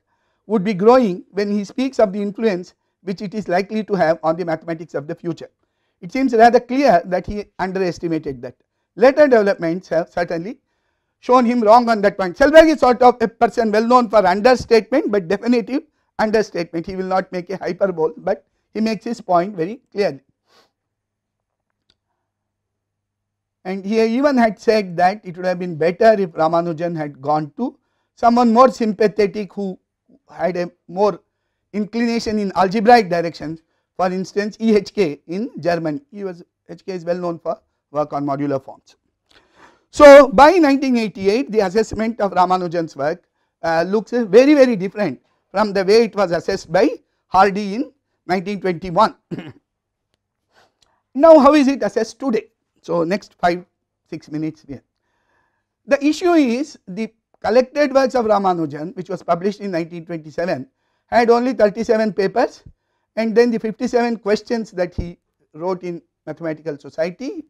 would be growing when he speaks of the influence which it is likely to have on the mathematics of the future. It seems rather clear that he underestimated that. Later developments have certainly shown him wrong on that point. Selberg is sort of a person well known for understatement but definitive understatement. He will not make a hyperbole but he makes his point very clearly. and he even had said that it would have been better if Ramanujan had gone to someone more sympathetic who had a more inclination in algebraic directions for instance EHK in Germany, he was HK is well known for work on modular forms. So, by 1988 the assessment of Ramanujan's work uh, looks very very different from the way it was assessed by Hardy in 1921. [COUGHS] now how is it assessed today? So, next 5 6 minutes here. The issue is the collected works of Ramanujan which was published in 1927 had only 37 papers and then the 57 questions that he wrote in Mathematical Society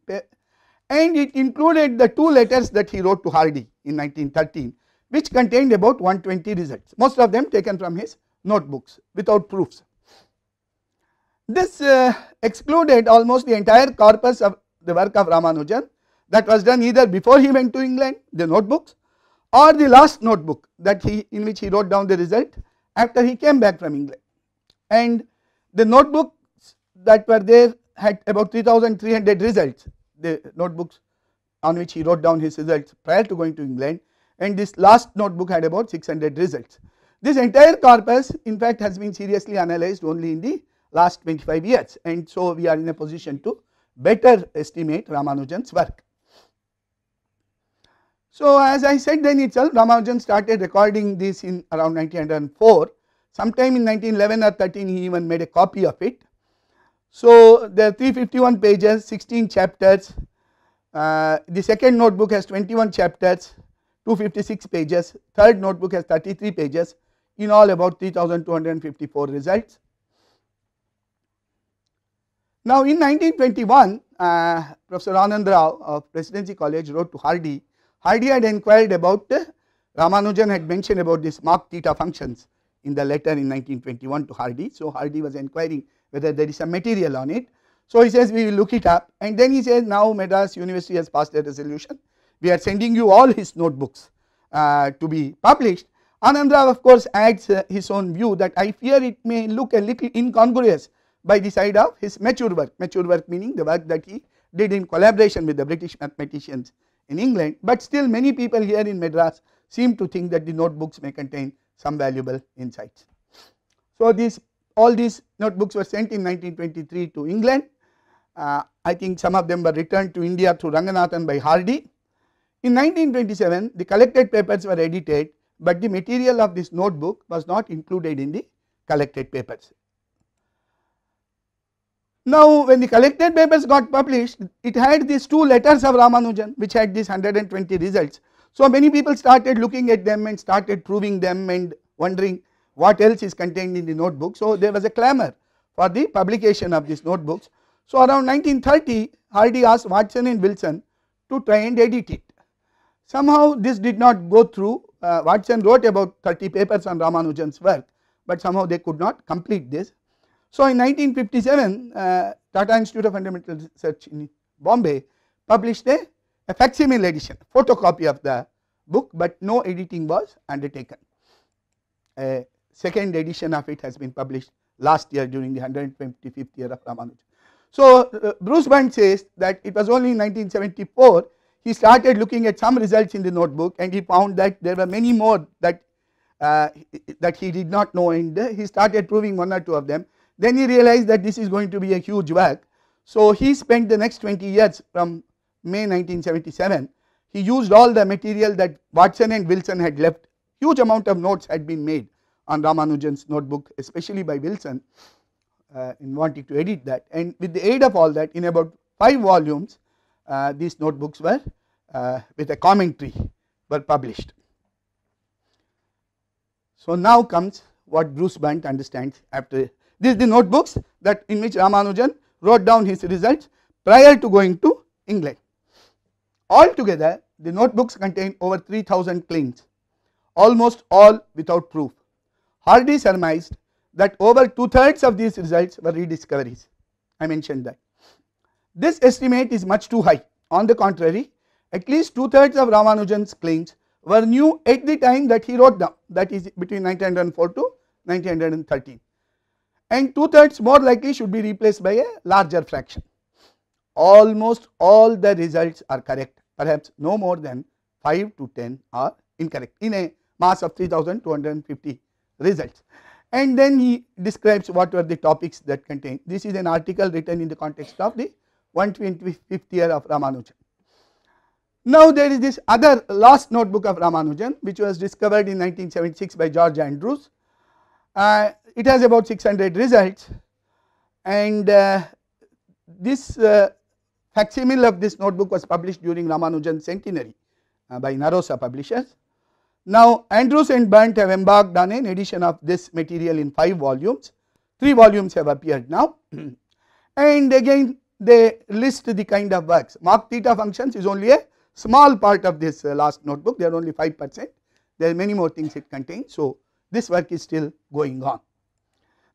and it included the two letters that he wrote to Hardy in 1913 which contained about 120 results most of them taken from his notebooks without proofs. This uh, excluded almost the entire corpus of the work of Ramanujan that was done either before he went to England, the notebooks or the last notebook that he in which he wrote down the result after he came back from England. And the notebooks that were there had about 3300 results, the notebooks on which he wrote down his results prior to going to England and this last notebook had about 600 results. This entire corpus in fact has been seriously analyzed only in the last 25 years and so we are in a position to better estimate Ramanujan's work. So, as I said then itself Ramanujan started recording this in around 1904, sometime in 1911 or 13 he even made a copy of it. So, there are 351 pages, 16 chapters, uh, the second notebook has 21 chapters, 256 pages, third notebook has 33 pages, in all about 3254 results. Now, in 1921, uh, Professor Anand Rao of Presidency College wrote to Hardy. Hardy had inquired about uh, Ramanujan had mentioned about this Mach theta functions in the letter in 1921 to Hardy. So, Hardy was inquiring whether there is some material on it. So, he says we will look it up and then he says now Madras University has passed a resolution. We are sending you all his notebooks uh, to be published. Anandra, of course adds uh, his own view that I fear it may look a little incongruous by the side of his mature work, mature work meaning the work that he did in collaboration with the British mathematicians in England, but still many people here in Madras seem to think that the notebooks may contain some valuable insights. So, these all these notebooks were sent in 1923 to England. Uh, I think some of them were returned to India through Ranganathan by Hardy. In 1927, the collected papers were edited, but the material of this notebook was not included in the collected papers. Now when the collected papers got published it had these two letters of Ramanujan which had these 120 results. So many people started looking at them and started proving them and wondering what else is contained in the notebook. So there was a clamour for the publication of these notebooks. So around 1930 Hardy asked Watson and Wilson to try and edit it. Somehow this did not go through, uh, Watson wrote about 30 papers on Ramanujan's work but somehow they could not complete this. So in 1957 uh, Tata Institute of Fundamental Research in Bombay published a, a facsimile edition photocopy of the book but no editing was undertaken. A second edition of it has been published last year during the 125th year of Ramana. So uh, Bruce Band says that it was only in 1974 he started looking at some results in the notebook and he found that there were many more that uh, that he did not know and he started proving one or two of them then he realized that this is going to be a huge work. So he spent the next 20 years from May 1977, he used all the material that Watson and Wilson had left. Huge amount of notes had been made on Ramanujan's notebook, especially by Wilson uh, in wanting to edit that. And with the aid of all that, in about 5 volumes, uh, these notebooks were uh, with a commentary were published. So now comes what Bruce Bunt understands after this is the notebooks that in which Ramanujan wrote down his results prior to going to England. Altogether, the notebooks contain over 3000 claims, almost all without proof. Hardy surmised that over two thirds of these results were rediscoveries. I mentioned that. This estimate is much too high. On the contrary, at least two thirds of Ramanujan's claims were new at the time that he wrote them, that is between 1904 to 1913 and 2 thirds more likely should be replaced by a larger fraction. Almost all the results are correct perhaps no more than 5 to 10 are incorrect in a mass of 3250 results. And then he describes what were the topics that contain. This is an article written in the context of the 125th year of Ramanujan. Now there is this other last notebook of Ramanujan which was discovered in 1976 by George Andrews uh, it has about 600 results and uh, this uh, facsimile of this notebook was published during Ramanujan centenary uh, by Narosa publishers. Now Andrews and Berndt have embarked on an edition of this material in 5 volumes, 3 volumes have appeared now [CLEARS THROAT] and again they list the kind of works. Mark theta functions is only a small part of this uh, last notebook, they are only 5 percent, there are many more things it contains. So, this work is still going on.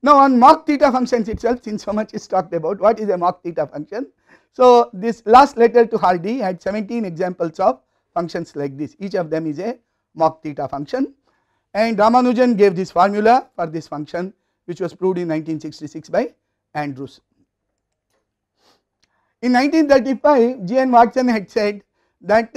Now on Mach theta functions itself since so much is talked about what is a Mach theta function. So this last letter to Hardy had 17 examples of functions like this each of them is a Mach theta function and Ramanujan gave this formula for this function which was proved in 1966 by Andrews. In 1935 G. N. Watson had said that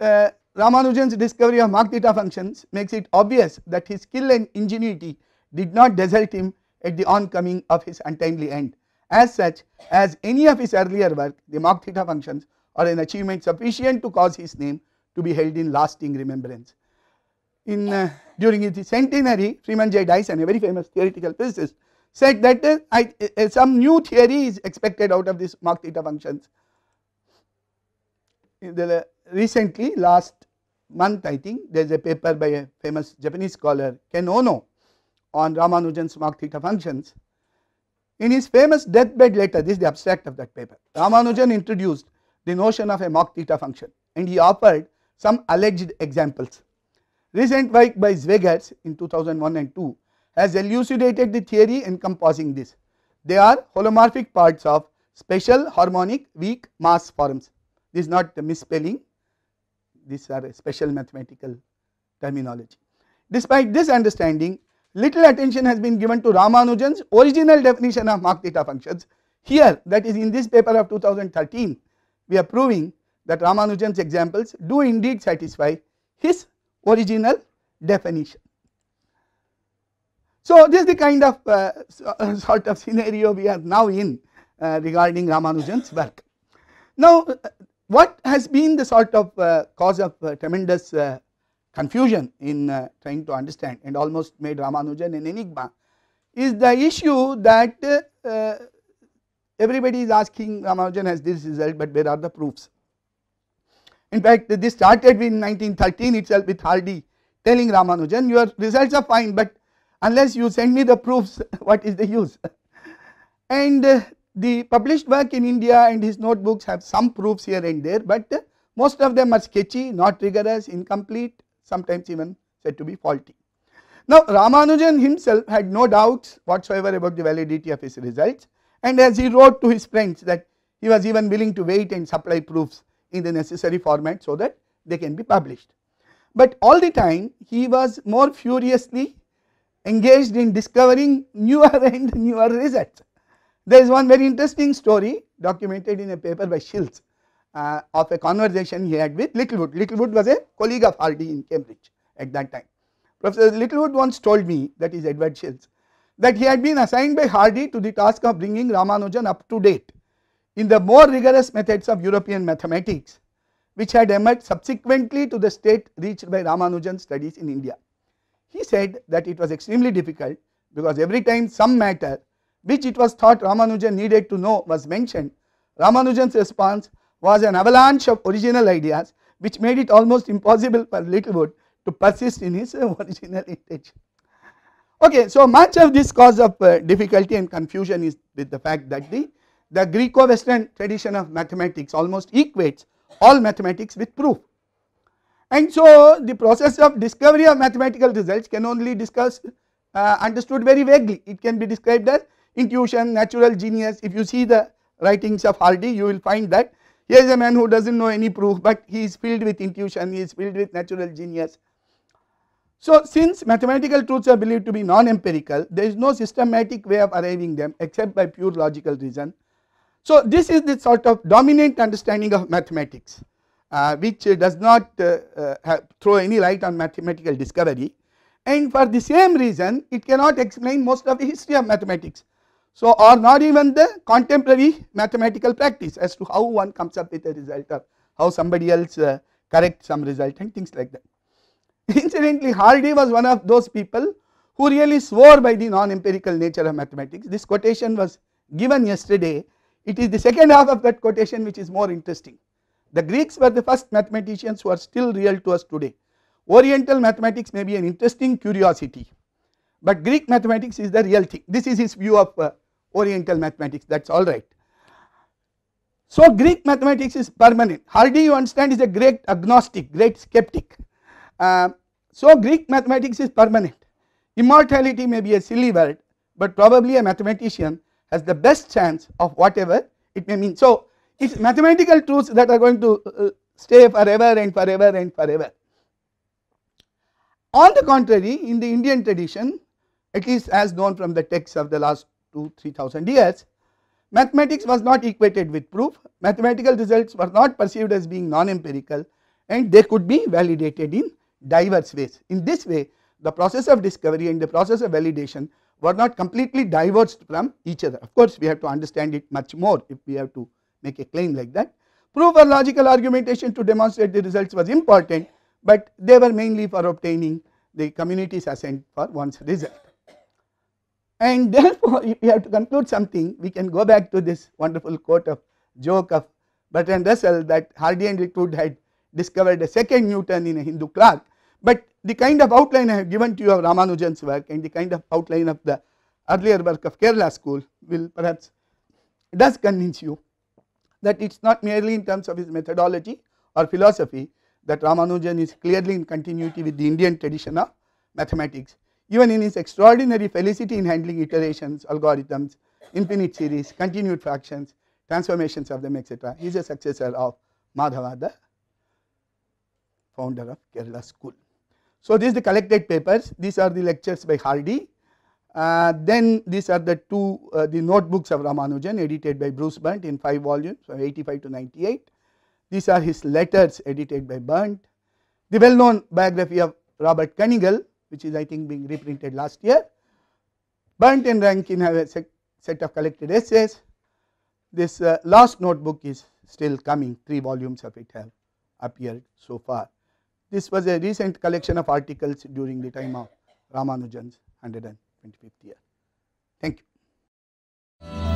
uh, Ramanujan's discovery of Mach theta functions makes it obvious that his skill and ingenuity did not desert him at the oncoming of his untimely end. As such, as any of his earlier work, the Mach theta functions are an achievement sufficient to cause his name to be held in lasting remembrance. In uh, during his centenary, Freeman J. Dyson, a very famous theoretical physicist, said that uh, I, uh, uh some new theory is expected out of these Mach theta functions. The, recently last month I think there is a paper by a famous Japanese scholar Ken Ono on Ramanujan's Mach theta functions. In his famous deathbed letter, this is the abstract of that paper, Ramanujan introduced the notion of a Mach theta function and he offered some alleged examples. Recent work by Zwegers in 2001 and 2 has elucidated the theory encompassing this. They are holomorphic parts of special harmonic weak mass forms. This is not the misspelling, these are special mathematical terminology. Despite this understanding, little attention has been given to Ramanujan's original definition of Mach theta functions. Here that is in this paper of 2013, we are proving that Ramanujan's examples do indeed satisfy his original definition. So, this is the kind of uh, uh [LAUGHS] sort of scenario we are now in uh, regarding Ramanujan's work. Now, uh, what has been the sort of uh, cause of uh, tremendous uh, confusion in uh, trying to understand and almost made Ramanujan an enigma is the issue that uh, everybody is asking Ramanujan has this result but where are the proofs. In fact, this started in 1913 itself with Hardy telling Ramanujan your results are fine but unless you send me the proofs [LAUGHS] what is the use [LAUGHS] and the published work in India and his notebooks have some proofs here and there, but uh, most of them are sketchy, not rigorous, incomplete, sometimes even said to be faulty. Now, Ramanujan himself had no doubts whatsoever about the validity of his results and as he wrote to his friends that he was even willing to wait and supply proofs in the necessary format so that they can be published. But all the time he was more furiously engaged in discovering newer [LAUGHS] and newer results. There is one very interesting story documented in a paper by Shields uh, of a conversation he had with Littlewood. Littlewood was a colleague of Hardy in Cambridge at that time. Professor Littlewood once told me, that is Edward Shields, that he had been assigned by Hardy to the task of bringing Ramanujan up to date in the more rigorous methods of European mathematics which had emerged subsequently to the state reached by Ramanujan's studies in India. He said that it was extremely difficult because every time some matter which it was thought Ramanujan needed to know was mentioned, Ramanujan's response was an avalanche of original ideas which made it almost impossible for Littlewood to persist in his [LAUGHS] original intention. Okay, so much of this cause of uh, difficulty and confusion is with the fact that the, the Greco-Western tradition of mathematics almost equates all mathematics with proof. And so the process of discovery of mathematical results can only discuss uh, understood very vaguely. It can be described as intuition, natural genius. If you see the writings of Hardy, you will find that he is a man who does not know any proof, but he is filled with intuition, he is filled with natural genius. So, since mathematical truths are believed to be non-empirical, there is no systematic way of arriving them except by pure logical reason. So, this is the sort of dominant understanding of mathematics, uh, which does not uh, uh, throw any light on mathematical discovery. And for the same reason, it cannot explain most of the history of mathematics. So, or not even the contemporary mathematical practice as to how one comes up with a result or how somebody else uh, corrects some result and things like that. [LAUGHS] Incidentally Hardy was one of those people who really swore by the non-empirical nature of mathematics. This quotation was given yesterday, it is the second half of that quotation which is more interesting. The Greeks were the first mathematicians who are still real to us today. Oriental mathematics may be an interesting curiosity, but Greek mathematics is the real thing. This is his view of uh, oriental mathematics that is alright. So Greek mathematics is permanent. Hardy you understand is a great agnostic, great skeptic. Uh, so Greek mathematics is permanent. Immortality may be a silly word but probably a mathematician has the best chance of whatever it may mean. So it is mathematical truths that are going to uh, stay forever and forever and forever. On the contrary in the Indian tradition at least as known from the texts of the last to 3000 years. Mathematics was not equated with proof, mathematical results were not perceived as being non-empirical and they could be validated in diverse ways. In this way the process of discovery and the process of validation were not completely divorced from each other. Of course, we have to understand it much more if we have to make a claim like that. Proof or logical argumentation to demonstrate the results was important, but they were mainly for obtaining the community's assent for one's result. And [LAUGHS] therefore, if we have to conclude something, we can go back to this wonderful quote of joke of Bertrand Russell that Hardy and Rickwood had discovered a second Newton in a Hindu clerk. But the kind of outline I have given to you of Ramanujan's work and the kind of outline of the earlier work of Kerala school will perhaps does convince you that it is not merely in terms of his methodology or philosophy that Ramanujan is clearly in continuity with the Indian tradition of mathematics even in his extraordinary felicity in handling iterations, algorithms, infinite series, continued fractions, transformations of them etc. He is a successor of Madhava the founder of Kerala school. So, these are the collected papers, these are the lectures by Hardy, uh, then these are the two uh, the notebooks of Ramanujan edited by Bruce Bunt in 5 volumes from 85 to 98. These are his letters edited by Bunt. The well known biography of Robert Cunningham which is I think being reprinted last year. Burnt and Rankin have a set, set of collected essays. This uh, last notebook is still coming, three volumes of it have appeared so far. This was a recent collection of articles during the time of Ramanujan's 125th year. Thank you.